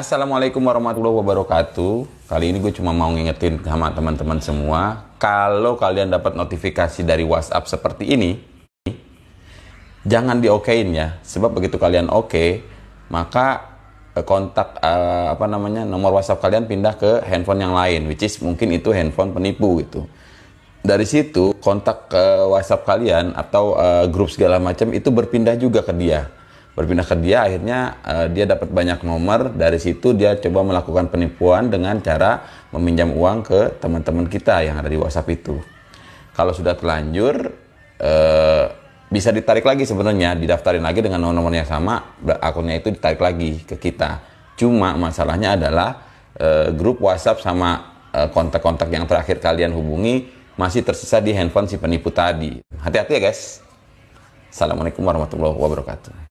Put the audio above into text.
Assalamualaikum warahmatullahi wabarakatuh. Kali ini gue cuma mau ngingetin sama teman-teman semua, kalau kalian dapat notifikasi dari WhatsApp seperti ini, jangan diokein ya, sebab begitu kalian oke, maka eh, kontak uh, apa namanya nomor WhatsApp kalian pindah ke handphone yang lain, which is mungkin itu handphone penipu gitu. Dari situ kontak uh, WhatsApp kalian atau uh, grup segala macam itu berpindah juga ke dia berpindah ke dia akhirnya uh, dia dapat banyak nomor dari situ dia coba melakukan penipuan dengan cara meminjam uang ke teman-teman kita yang ada di WhatsApp itu kalau sudah terlanjur uh, bisa ditarik lagi sebenarnya didaftarin lagi dengan nomor-nomor yang sama akunnya itu ditarik lagi ke kita cuma masalahnya adalah uh, grup WhatsApp sama kontak-kontak yang terakhir kalian hubungi masih tersisa di handphone si penipu tadi hati-hati ya guys Assalamualaikum warahmatullahi wabarakatuh